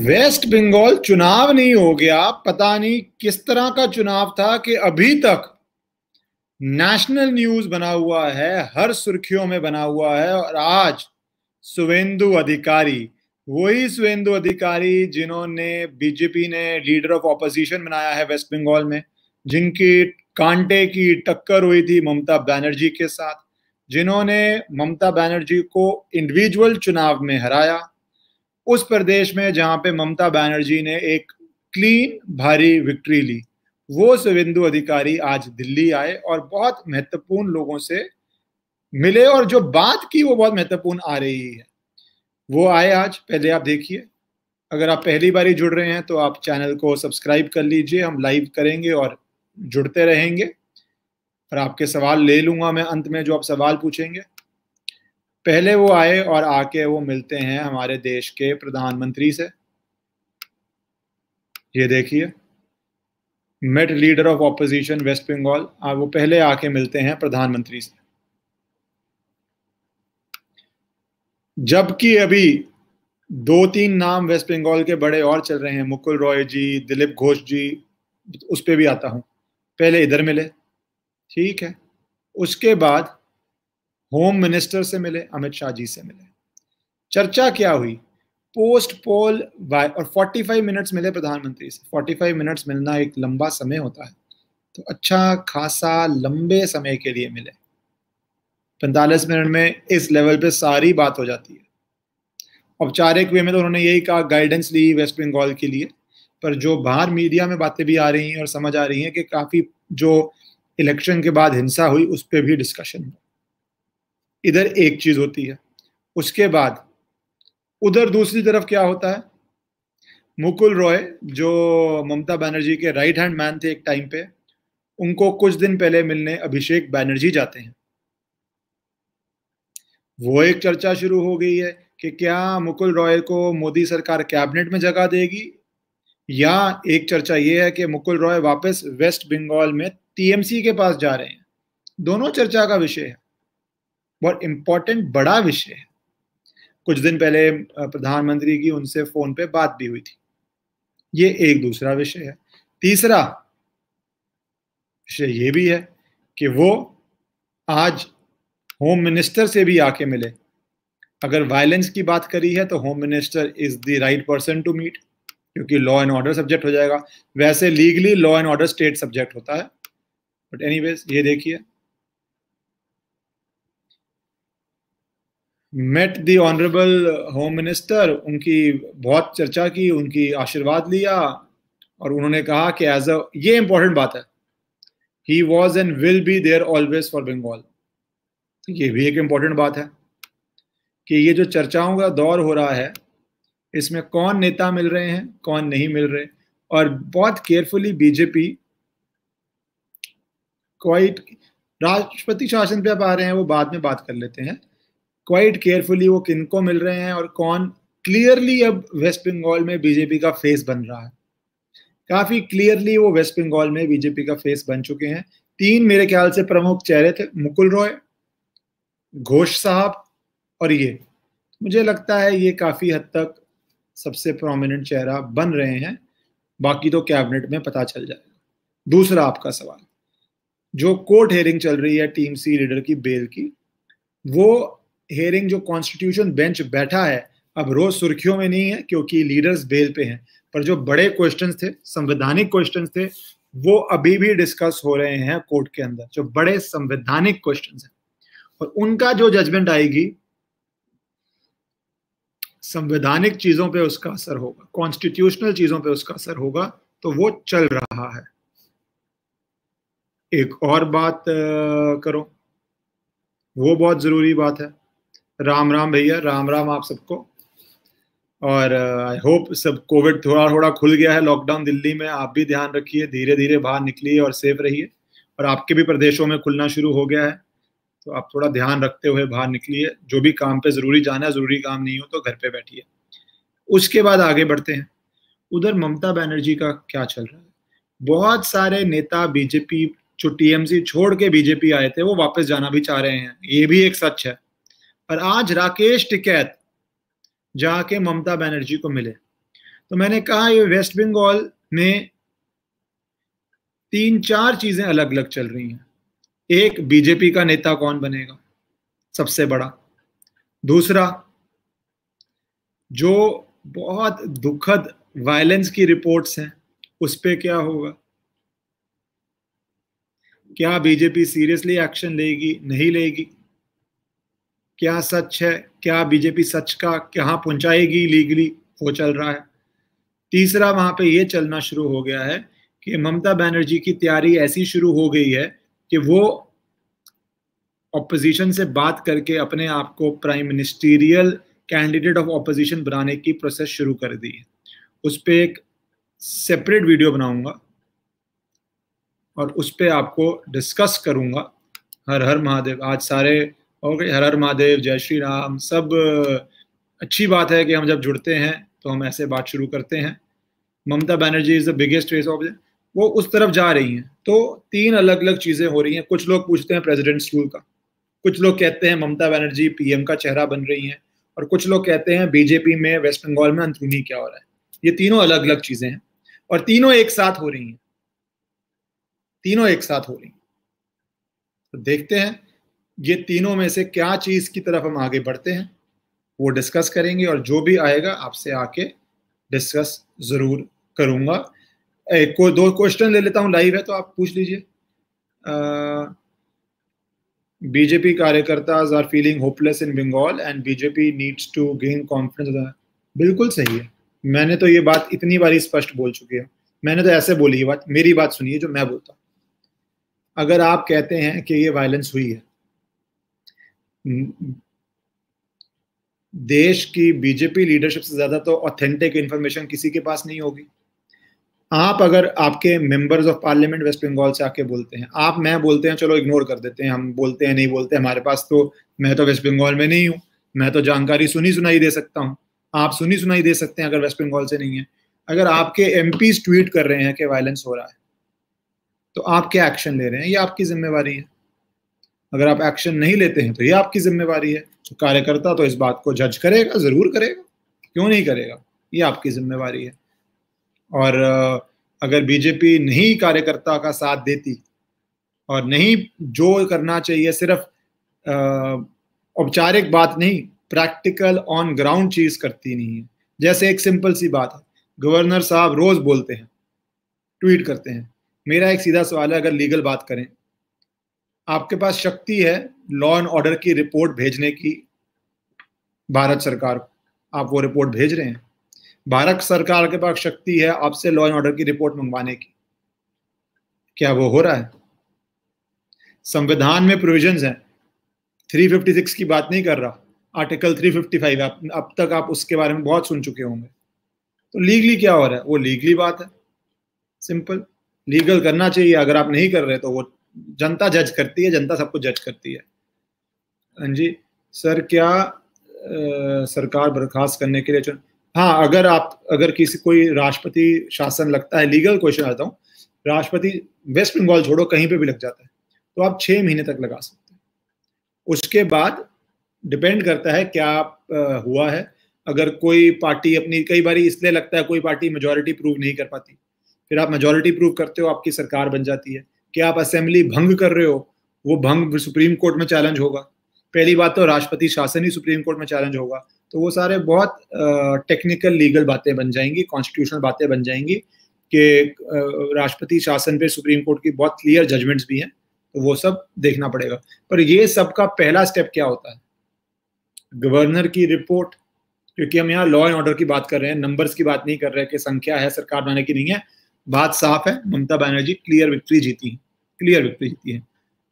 Waste Bengal चुनाव नहीं हो गया पता नहीं किस तरह का चुनाव था कि अभी तक नेशनल न्यूज बना हुआ है हर सुर्खियों में बना हुआ है और आज सुवेंदु अधिकारी वही सुवेंदु अधिकारी जिन्होंने बीजेपी ने लीडर ऑफ ऑपोजिशन बनाया है वेस्ट बंगाल में जिनकी कांटे की टक्कर हुई थी ममता बनर्जी के साथ जिन्होंने ममता बनर्जी को इंडिविजुअल चुनाव में हराया उस प्रदेश में जहां पे ममता बनर्जी ने एक क्लीन भारी विक्ट्री ली वो सुविंदु अधिकारी आज दिल्ली आए और बहुत महत्वपूर्ण लोगों से मिले और जो बात की वो बहुत महत्वपूर्ण आ रही है वो आए आज पहले आप देखिए अगर आप पहली बारी जुड़ रहे हैं तो आप चैनल को सब्सक्राइब कर लीजिए हम लाइव करेंगे और जुड़ते रहेंगे और आपके सवाल ले लूंगा मैं अंत में जो आप सवाल पूछेंगे पहले वो आए और आके वो मिलते हैं हमारे देश के प्रधानमंत्री से ये देखिए met leader of opposition West Bengal वो पहले आके मिलते हैं प्रधानमंत्री से जबकि अभी दो तीन नाम वेस्ट बंगाल के बड़े और चल रहे हैं मुकुल रॉय जी दिलीप घोष जी उस पर भी आता हूं पहले इधर मिले ठीक है उसके बाद होम मिनिस्टर से मिले अमित शाह जी से मिले चर्चा क्या हुई पोस्ट पोल वाय और 45 मिनट्स मिले प्रधानमंत्री से 45 मिनट्स मिलना एक लंबा समय होता है तो अच्छा खासा लंबे समय के लिए मिले पैंतालीस मिनट में इस लेवल पे सारी बात हो जाती है औपचारिक वे में तो उन्होंने यही कहा गाइडेंस ली वेस्ट बंगाल के लिए पर जो बाहर मीडिया में बातें भी आ रही हैं और समझ आ रही हैं कि काफ़ी जो इलेक्शन के बाद हिंसा हुई उस पर भी डिस्कशन हुआ इधर एक चीज होती है उसके बाद उधर दूसरी तरफ क्या होता है मुकुल रॉय जो ममता बनर्जी के राइट हैंड मैन थे एक टाइम पे उनको कुछ दिन पहले मिलने अभिषेक बैनर्जी जाते हैं वो एक चर्चा शुरू हो गई है कि क्या मुकुल रॉय को मोदी सरकार कैबिनेट में जगह देगी या एक चर्चा ये है कि मुकुल रॉय वापस वेस्ट बंगाल में टीएमसी के पास जा रहे हैं दोनों चर्चा का विषय है बहुत इम्पोर्टेंट बड़ा विषय है कुछ दिन पहले प्रधानमंत्री की उनसे फोन पे बात भी हुई थी ये एक दूसरा विषय है तीसरा विषय ये भी है कि वो आज होम मिनिस्टर से भी आके मिले अगर वायलेंस की बात करी है तो home minister is the right person to meet क्योंकि लॉ एंड ऑर्डर सब्जेक्ट हो जाएगा वैसे legally law and order state subject होता है बट एनी ये देखिए met the honourable home minister उनकी बहुत चर्चा की उनकी आशीर्वाद लिया और उन्होंने कहा कि एज अ ये इंपॉर्टेंट बात है he was and will be there always for Bengal ये भी एक इम्पॉर्टेंट बात है कि ये जो चर्चाओं का दौर हो रहा है इसमें कौन नेता मिल रहे हैं कौन नहीं मिल रहे और बहुत केयरफुली बीजेपी क्वाइट राष्ट्रपति शासन पे आप आ रहे हैं वो बाद में बात कर लेते हैं क्वाइट केयरफुली वो किनको मिल रहे हैं और कौन क्लियरली अब वेस्ट बंगाल में बीजेपी का फेस बन रहा है काफी क्लियरली वो वेस्ट बंगाल में बीजेपी का फेस बन चुके हैं तीन मेरे ख्याल से प्रमुख चेहरे थे मुकुल रॉय घोष साहब और ये मुझे लगता है ये काफी हद तक सबसे प्रोमिनेंट चेहरा बन रहे हैं बाकी तो कैबिनेट में पता चल जाएगा दूसरा आपका सवाल जो कोर्ट हेयरिंग चल रही है टीम सी लीडर की बेल की वो हेयरिंग जो कॉन्स्टिट्यूशन बेंच बैठा है अब रोज सुर्खियों में नहीं है क्योंकि लीडर्स बेल पे हैं पर जो बड़े क्वेश्चंस थे संवैधानिक क्वेश्चंस थे वो अभी भी डिस्कस हो रहे हैं कोर्ट के अंदर जो बड़े संवैधानिक क्वेश्चंस हैं और उनका जो जजमेंट आएगी संवैधानिक चीजों पे उसका असर होगा कॉन्स्टिट्यूशनल चीजों पे उसका असर होगा तो वो चल रहा है एक और बात करो वो बहुत जरूरी बात है राम राम भैया राम राम आप सबको और आई होप सब कोविड थोड़ा थोड़ा खुल गया है लॉकडाउन दिल्ली में आप भी ध्यान रखिए धीरे धीरे बाहर निकलिए और सेफ रहिए और आपके भी प्रदेशों में खुलना शुरू हो गया है तो आप थोड़ा ध्यान रखते हुए बाहर निकलिए जो भी काम पे ज़रूरी जाना है ज़रूरी काम नहीं हो तो घर पे बैठिए उसके बाद आगे बढ़ते हैं उधर ममता बनर्जी का क्या चल रहा है बहुत सारे नेता बीजेपी जो टीएमसी छोड़ के बीजेपी आए थे वो वापस जाना भी चाह रहे हैं ये भी एक सच है पर आज राकेश टिकैत जाके ममता बनर्जी को मिले तो मैंने कहा ये वेस्ट बंगाल में तीन चार चीजें अलग अलग चल रही हैं एक बीजेपी का नेता कौन बनेगा सबसे बड़ा दूसरा जो बहुत दुखद वायलेंस की रिपोर्ट्स हैं उस पर क्या होगा क्या बीजेपी सीरियसली एक्शन लेगी नहीं लेगी क्या सच है क्या बीजेपी सच का कहाँ पहुंचाएगी लीगली वो चल रहा है तीसरा वहां पे ये चलना शुरू हो गया है कि ममता बनर्जी की तैयारी ऐसी शुरू हो गई है कि वो ऑपोजिशन से बात करके अपने आप को prime ministerial candidate of opposition बनाने की प्रोसेस शुरू कर दी है उस पर एक सेपरेट वीडियो बनाऊंगा और उस पर आपको डिस्कस करूंगा हर हर महादेव आज सारे और हर हर महादेव जय श्री राम सब अच्छी बात है कि हम जब जुड़ते हैं तो हम ऐसे बात शुरू करते हैं Mamata Banerjee is the biggest face of वो उस तरफ जा रही हैं तो तीन अलग अलग चीज़ें हो रही हैं कुछ लोग पूछते हैं प्रेजिडेंट रूल का कुछ लोग कहते हैं ममता बनर्जी पीएम का चेहरा बन रही हैं और कुछ लोग कहते हैं बीजेपी में वेस्ट बंगाल में अंतरूनी क्या हो रहा है ये तीनों अलग अलग चीज़ें हैं और तीनों एक साथ हो रही हैं तीनों एक साथ हो रही हैं तो देखते हैं ये तीनों में से क्या चीज़ की तरफ हम आगे बढ़ते हैं वो डिस्कस करेंगे और जो भी आएगा आपसे आके डिस्कस ज़रूर करूंगा एक को दो क्वेश्चन ले लेता हूँ लाइव है तो आप पूछ लीजिए बीजेपी कार्यकर्ताज are feeling hopeless in Bengal and BJP needs to gain confidence बिल्कुल सही है मैंने तो ये बात इतनी बार स्पष्ट बोल चुकी है मैंने तो ऐसे बोली ये बात मेरी बात सुनिए जो मैं बोलता अगर आप कहते हैं कि ये वायलेंस हुई है देश की बीजेपी लीडरशिप से ज़्यादा तो ऑथेंटिक इंफॉर्मेशन किसी के पास नहीं होगी आप अगर आपके members of parliament West Bengal से आके बोलते हैं आप मैं बोलते हैं चलो इग्नोर कर देते हैं हम बोलते हैं नहीं बोलते हमारे पास तो मैं तो वेस्ट बंगाल में नहीं हूँ मैं तो जानकारी सुनी सुनाई दे सकता हूँ आप सुनी सुनाई दे सकते हैं अगर वेस्ट बंगाल से नहीं है अगर आपके एम ट्वीट कर रहे हैं कि वायलेंस हो रहा है तो आप क्या एक्शन ले रहे हैं ये आपकी जिम्मेवारी है अगर आप एक्शन नहीं लेते हैं तो ये आपकी जिम्मेवारी है तो कार्यकर्ता तो इस बात को जज करेगा ज़रूर करेगा क्यों नहीं करेगा ये आपकी जिम्मेवारी है और अगर बीजेपी नहीं कार्यकर्ता का साथ देती और नहीं जो करना चाहिए सिर्फ औपचारिक बात नहीं प्रैक्टिकल ऑन ग्राउंड चीज़ करती नहीं है जैसे एक सिंपल सी बात है गवर्नर साहब रोज़ बोलते हैं ट्वीट करते हैं मेरा एक सीधा सवाल है अगर लीगल बात करें आपके पास शक्ति है लॉ एंड ऑर्डर की रिपोर्ट भेजने की भारत सरकार को आप वो रिपोर्ट भेज रहे हैं भारत सरकार के पास शक्ति है आपसे लॉ एंड ऑर्डर की रिपोर्ट मंगवाने की क्या वो हो रहा है संविधान में प्रोविजन है 356 की बात नहीं कर रहा आर्टिकल 355 फाइव अब तक आप उसके बारे में बहुत सुन चुके होंगे तो लीगली क्या हो रहा है वो लीगली बात है सिंपल लीगल करना चाहिए अगर आप नहीं कर रहे तो वो जनता जज करती है जनता सबको जज करती है हाँ जी सर क्या आ, सरकार बर्खास्त करने के लिए चुन हाँ अगर आप अगर किसी कोई राष्ट्रपति शासन लगता है लीगल क्वेश्चन आता हूँ राष्ट्रपति वेस्ट बंगाल छोड़ो कहीं पे भी लग जाता है तो आप छः महीने तक लगा सकते हैं उसके बाद डिपेंड करता है क्या आ, हुआ है अगर कोई पार्टी अपनी कई बार इसलिए लगता है कोई पार्टी मेजोरिटी प्रूव नहीं कर पाती फिर आप मेजोरिटी प्रूव करते हो आपकी सरकार बन जाती है कि आप असेंबली भंग कर रहे हो वो भंग सुप्रीम कोर्ट में चैलेंज होगा पहली बात तो राष्ट्रपति शासन ही सुप्रीम कोर्ट में चैलेंज होगा तो वो सारे बहुत टेक्निकल लीगल बातें बन जाएंगी कॉन्स्टिट्यूशनल बातें बन जाएंगी कि राष्ट्रपति शासन पे सुप्रीम कोर्ट की बहुत क्लियर जजमेंट्स भी हैं तो वो सब देखना पड़ेगा पर ये सब का पहला स्टेप क्या होता है गवर्नर की रिपोर्ट क्योंकि हम यहाँ लॉ एंड ऑर्डर की बात कर रहे हैं नंबर्स की बात नहीं कर रहे हैं कि संख्या है सरकार बनाने की नहीं है बात साफ है ममता बनर्जी क्लियर विक्ट्री जीती है क्लियर विक्ट्री जीती है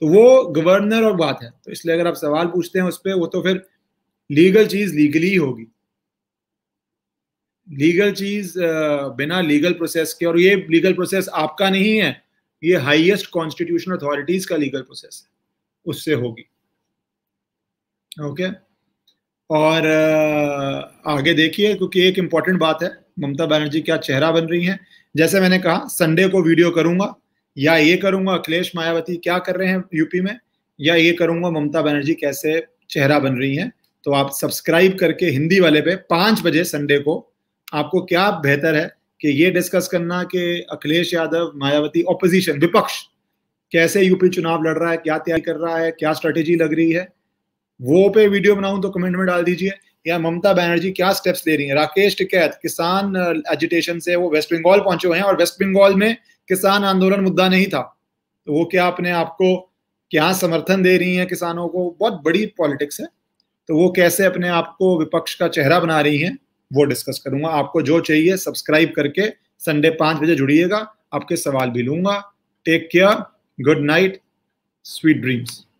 तो वो गवर्नर और बात है तो इसलिए अगर आप सवाल पूछते हैं उस पर वो तो फिर लीगल चीज लीगली होगी लीगल चीज बिना लीगल प्रोसेस के और ये लीगल प्रोसेस आपका नहीं है ये हाईएस्ट कॉन्स्टिट्यूशनल अथॉरिटीज का लीगल प्रोसेस है उससे होगी ओके okay? और आगे देखिए क्योंकि एक इंपॉर्टेंट बात है ममता बनर्जी क्या चेहरा बन रही हैं जैसे मैंने कहा संडे को वीडियो करूंगा या ये करूंगा अखिलेश मायावती क्या कर रहे हैं यूपी में या ये करूंगा ममता बनर्जी कैसे चेहरा बन रही हैं तो आप सब्सक्राइब करके हिंदी वाले पे पांच बजे संडे को आपको क्या बेहतर है कि ये डिस्कस करना कि अखिलेश यादव मायावती ऑपोजिशन विपक्ष कैसे यूपी चुनाव लड़ रहा है क्या तैयारी कर रहा है क्या स्ट्रेटेजी लग रही है वो पे वीडियो बनाऊं तो कमेंट में डाल दीजिए या ममता बनर्जी क्या स्टेप्स ले रही है राकेश टिकैत किसान एजिटेशन से वो वेस्ट बंगाल पहुंचे हैं और वेस्ट बंगाल में किसान आंदोलन मुद्दा नहीं था तो वो क्या अपने आप को क्या समर्थन दे रही हैं किसानों को बहुत बड़ी पॉलिटिक्स है तो वो कैसे अपने आप को विपक्ष का चेहरा बना रही हैं वो डिस्कस करूंगा आपको जो चाहिए सब्सक्राइब करके संडे पांच बजे जुड़िएगा आपके सवाल भी लूंगा take care good night sweet dreams